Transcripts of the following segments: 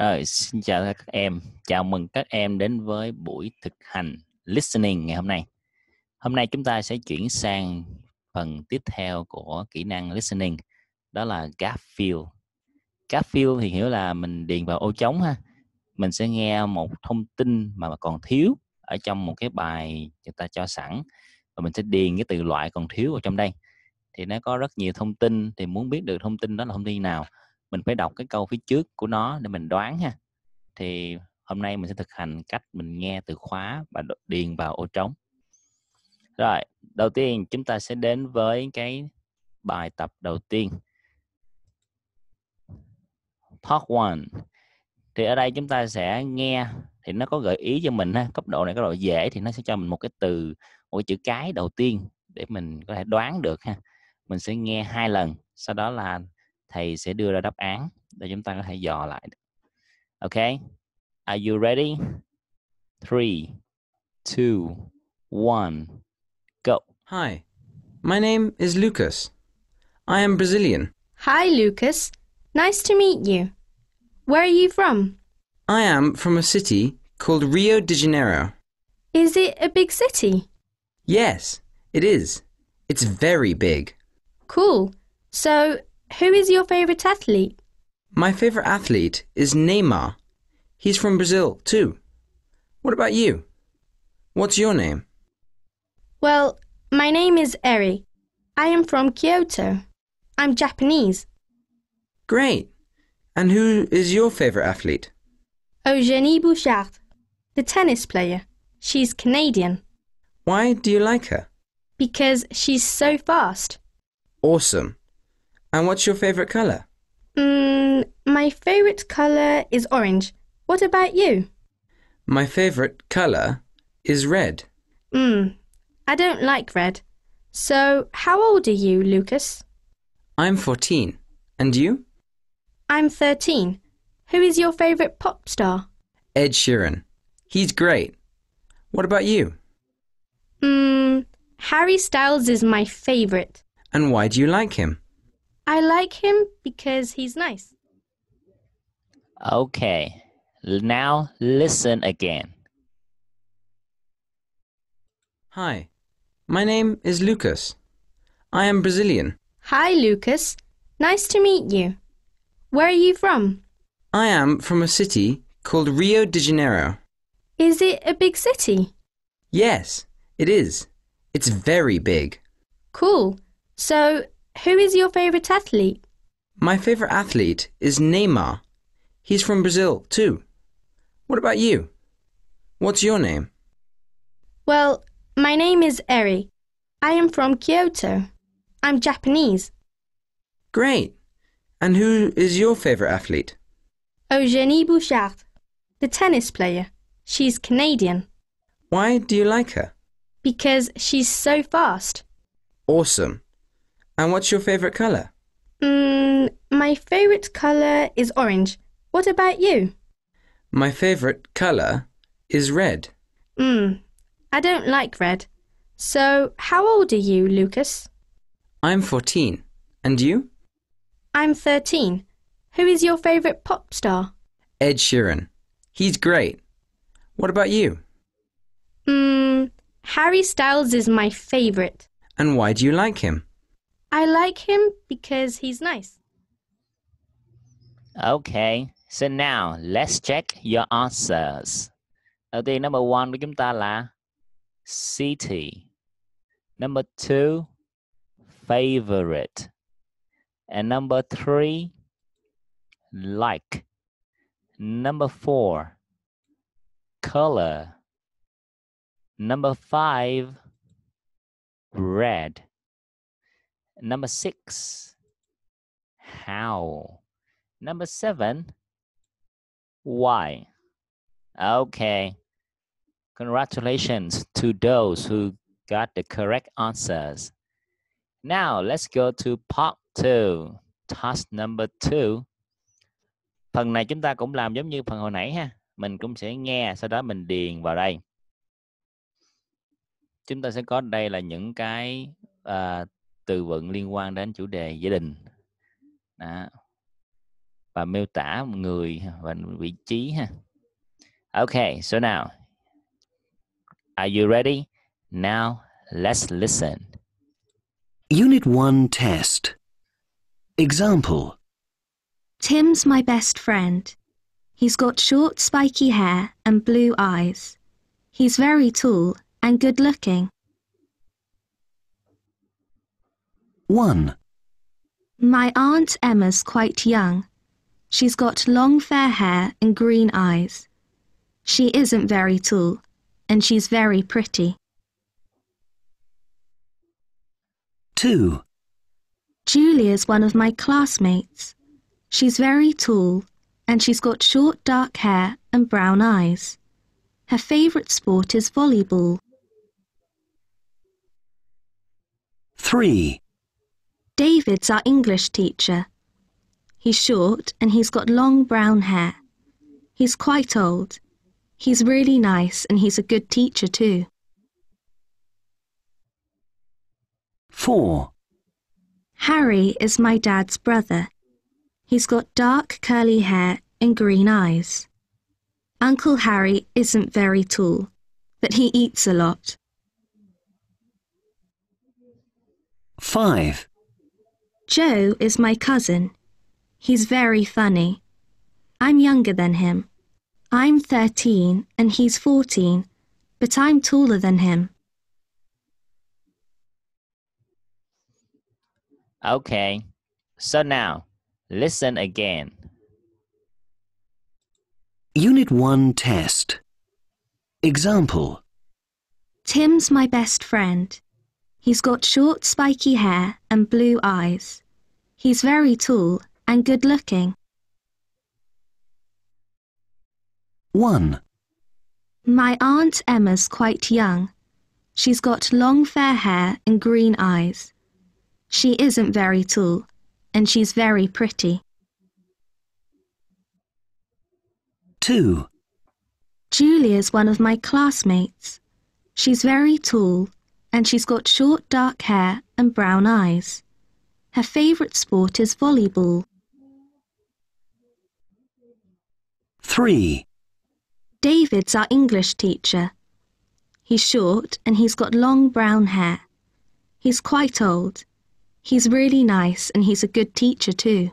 Rồi, xin chào các em. Chào mừng các em đến với buổi thực hành listening ngày hôm nay. Hôm nay chúng ta sẽ chuyển sang phần tiếp theo của kỹ năng listening, đó là gap fill. Gap fill thì hiểu là mình điền vào ô trống ha. Mình sẽ nghe một thông tin mà còn thiếu ở trong một cái bài chúng ta cho sẵn và mình sẽ điền cái từ loại còn thiếu ở trong đây. Thì nó có rất nhiều thông tin thì muốn biết được thông tin đó là thông tin nào mình phải đọc cái câu phía trước của nó để mình đoán ha thì hôm nay mình sẽ thực hành cách mình nghe từ khóa và điền vào ô trống rồi đầu tiên chúng ta sẽ đến với cái bài tập đầu tiên part one thì ở đây chúng ta sẽ nghe thì nó có gợi ý cho mình ha cấp độ này cấp độ dễ thì nó sẽ cho mình một cái từ một cái chữ cái đầu tiên để mình có thể đoán được ha mình sẽ nghe hai lần sau đó là thầy sẽ đưa ra đáp án để chúng ta có thể dò lại. Ok. Are you ready? 3 2 1 Go. Hi. My name is Lucas. I am Brazilian. Hi Lucas. Nice to meet you. Where are you from? I am from a city called Rio de Janeiro. Is it a big city? Yes, it is. It's very big. Cool. So, who is your favourite athlete? My favourite athlete is Neymar. He's from Brazil, too. What about you? What's your name? Well, my name is Eri. I am from Kyoto. I'm Japanese. Great. And who is your favourite athlete? Eugenie Bouchard, the tennis player. She's Canadian. Why do you like her? Because she's so fast. Awesome. And what's your favourite colour? Mm, my favourite colour is orange. What about you? My favourite colour is red. Mm, I don't like red. So, how old are you, Lucas? I'm 14. And you? I'm 13. Who is your favourite pop star? Ed Sheeran. He's great. What about you? Hmm. Harry Styles is my favourite. And why do you like him? I like him because he's nice. Okay, now listen again. Hi, my name is Lucas. I am Brazilian. Hi, Lucas. Nice to meet you. Where are you from? I am from a city called Rio de Janeiro. Is it a big city? Yes, it is. It's very big. Cool. So, who is your favorite athlete? My favorite athlete is Neymar. He's from Brazil, too. What about you? What's your name? Well, my name is Eri. I am from Kyoto. I'm Japanese. Great. And who is your favorite athlete? Eugenie Bouchard, the tennis player. She's Canadian. Why do you like her? Because she's so fast. Awesome. And what's your favourite colour? Mm, my favourite colour is orange. What about you? My favourite colour is red. Mm, I don't like red. So, how old are you, Lucas? I'm 14. And you? I'm 13. Who is your favourite pop star? Ed Sheeran. He's great. What about you? Mm, Harry Styles is my favourite. And why do you like him? I like him because he's nice. Okay, so now let's check your answers. Ở đây number one của chúng ta là city. Number two, favorite. And number three, like. Number four, color. Number five, red. Number six, how. Number seven, why. Okay. Congratulations to those who got the correct answers. Now let's go to part two, task number two. Phần này chúng ta cũng làm giống như phần hồi nãy ha. Mình cũng sẽ nghe, sau đó mình điền vào đây. Chúng ta sẽ có đây là những cái uh, từ vựng liên quan đến chủ đề gia đình đó. và miêu tả người và vị trí ha okay so now are you ready now let's listen unit 1 test example Tim's my best friend He's got short, spiky hair and blue eyes. He's very tall and good looking. 1. My Aunt Emma's quite young. She's got long fair hair and green eyes. She isn't very tall, and she's very pretty. 2. Julia's one of my classmates. She's very tall, and she's got short dark hair and brown eyes. Her favourite sport is volleyball. 3. David's our English teacher. He's short and he's got long brown hair. He's quite old. He's really nice and he's a good teacher too. 4. Harry is my dad's brother. He's got dark curly hair and green eyes. Uncle Harry isn't very tall, but he eats a lot. 5. Joe is my cousin. He's very funny. I'm younger than him. I'm 13 and he's 14, but I'm taller than him. Okay, so now listen again. Unit 1 Test Example Tim's my best friend. He's got short, spiky hair and blue eyes. He's very tall and good looking. 1. My Aunt Emma's quite young. She's got long fair hair and green eyes. She isn't very tall, and she's very pretty. 2. Julia's one of my classmates. She's very tall and she's got short dark hair and brown eyes. Her favourite sport is volleyball. 3. David's our English teacher. He's short and he's got long brown hair. He's quite old. He's really nice and he's a good teacher too.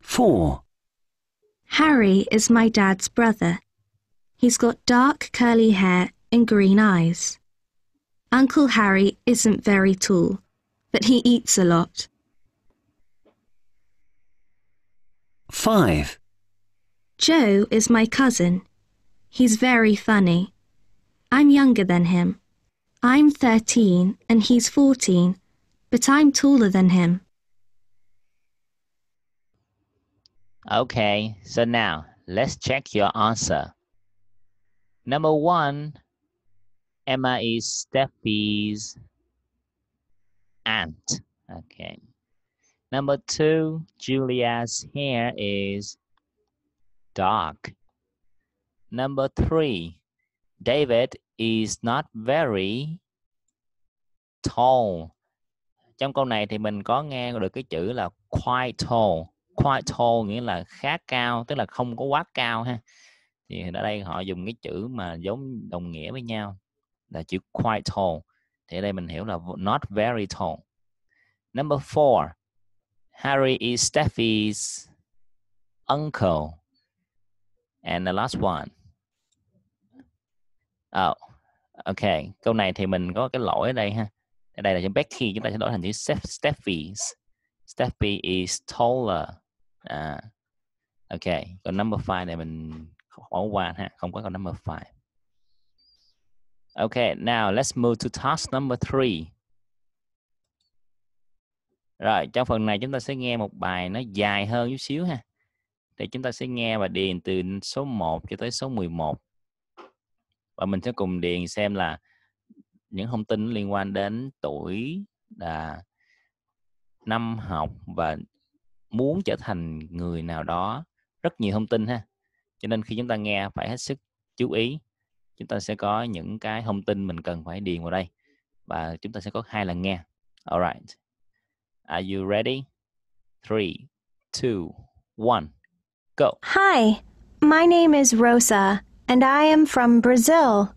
4. Harry is my dad's brother. He's got dark curly hair and green eyes. Uncle Harry isn't very tall, but he eats a lot. 5. Joe is my cousin. He's very funny. I'm younger than him. I'm 13 and he's 14, but I'm taller than him. Okay, so now let's check your answer. Number one, Emma is Steffi's aunt. Okay. Number two, Julia's hair is dark. Number three, David is not very tall. Trong câu này thì mình có nghe được cái chữ là quite tall. Quite tall nghĩa là khá cao, tức là không có quá cao ha thì ở đây họ dùng cái chữ mà giống đồng nghĩa với nhau là chữ quite tall thì ở đây mình hiểu là not very tall number four Harry is Steffi's uncle and the last one oh ok câu này thì mình có cái lỗi ở đây ha ở đây là chữ Becky chúng ta sẽ đổi thành chữ Steffi's Steffi is taller à, ok còn number five này mình bỏ qua ha không có câu number five okay now let's move to task number three rồi trong phần này chúng ta sẽ nghe một bài nó dài hơn chút xíu ha thì chúng ta sẽ nghe và điền từ số 1 cho tới số 11 và mình sẽ cùng điền xem là những thông tin liên quan đến tuổi là năm học và muốn trở thành người nào đó rất nhiều thông tin ha cho nên khi chúng ta nghe phải hết sức chú ý chúng ta sẽ có những cái thông tin mình cần phải điền vào đây và chúng ta sẽ có hai lần nghe alright are you ready three two one go hi my name is Rosa and I am from Brazil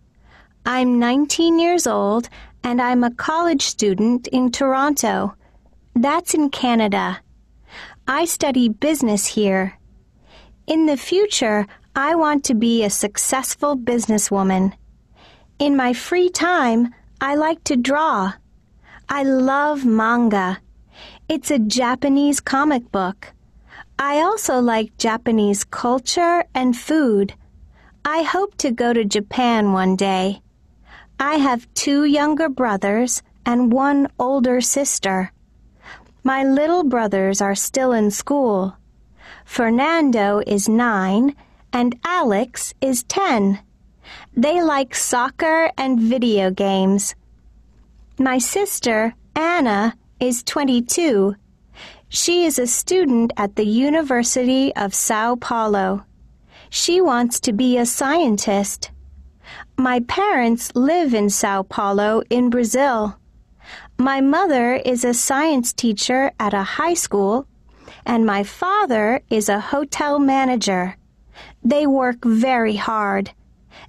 I'm 19 years old and I'm a college student in Toronto. That's in Canada. I study business here. In the future, I want to be a successful businesswoman. In my free time, I like to draw. I love manga. It's a Japanese comic book. I also like Japanese culture and food. I hope to go to Japan one day. I have two younger brothers and one older sister. My little brothers are still in school. Fernando is nine, and Alex is ten. They like soccer and video games. My sister, Anna, is 22. She is a student at the University of Sao Paulo. She wants to be a scientist. My parents live in Sao Paulo in Brazil. My mother is a science teacher at a high school and my father is a hotel manager. They work very hard.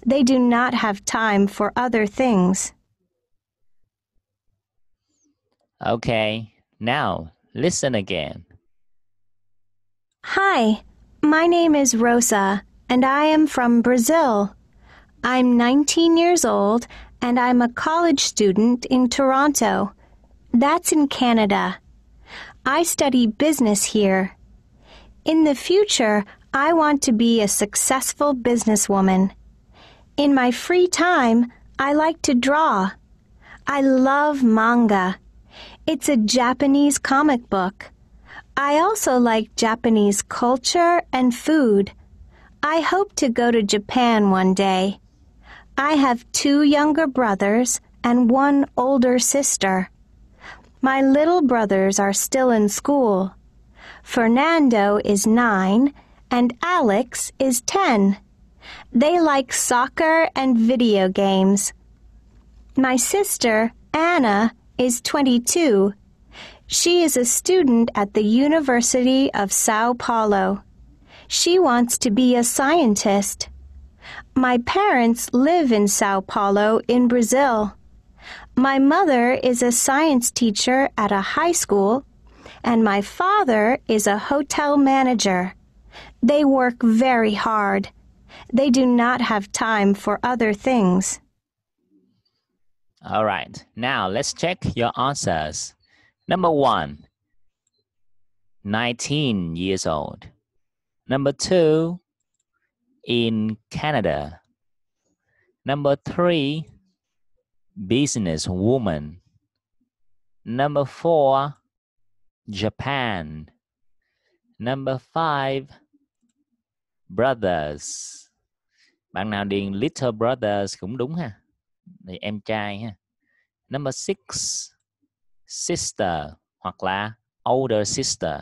They do not have time for other things. Okay, now listen again. Hi, my name is Rosa, and I am from Brazil. I'm 19 years old, and I'm a college student in Toronto. That's in Canada. I study business here. In the future, I want to be a successful businesswoman. In my free time, I like to draw. I love manga. It's a Japanese comic book. I also like Japanese culture and food. I hope to go to Japan one day. I have two younger brothers and one older sister. My little brothers are still in school. Fernando is nine and Alex is ten. They like soccer and video games. My sister, Anna, is 22. She is a student at the University of Sao Paulo. She wants to be a scientist. My parents live in Sao Paulo in Brazil. My mother is a science teacher at a high school, and my father is a hotel manager. They work very hard. They do not have time for other things. All right, now let's check your answers. Number one, 19 years old. Number two, in Canada. Number three, businesswoman. Number four, Japan. Number five, brothers. Bạn nào điền little brothers cũng đúng ha. Thì em trai ha. Number six, sister hoặc là older sister.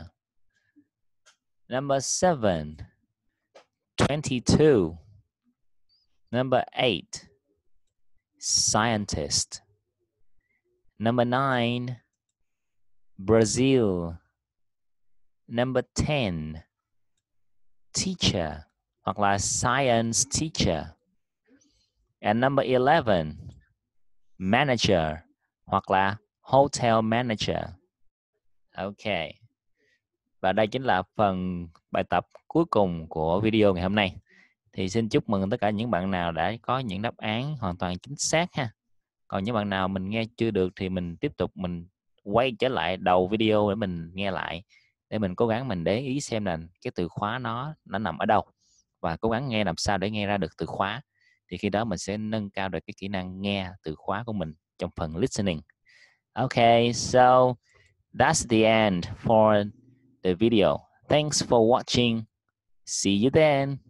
Number seven, 22. Number eight, scientist. Number nine, Brazil. Number ten, teacher, hoặc là science teacher. And number eleven, manager, hoặc là hotel manager. okay, Và đây chính là phần bài tập cuối cùng của video ngày hôm nay thì xin chúc mừng tất cả những bạn nào đã có những đáp án hoàn toàn chính xác ha còn những bạn nào mình nghe chưa được thì mình tiếp tục mình quay trở lại đầu video để mình nghe lại để mình cố gắng mình để ý xem là cái từ khóa nó nó nằm ở đâu và cố gắng nghe làm sao để nghe ra được từ khóa thì khi đó mình sẽ nâng cao được cái kỹ năng nghe từ khóa của mình trong phần listening okay so that's the end for the video thanks for watching see you then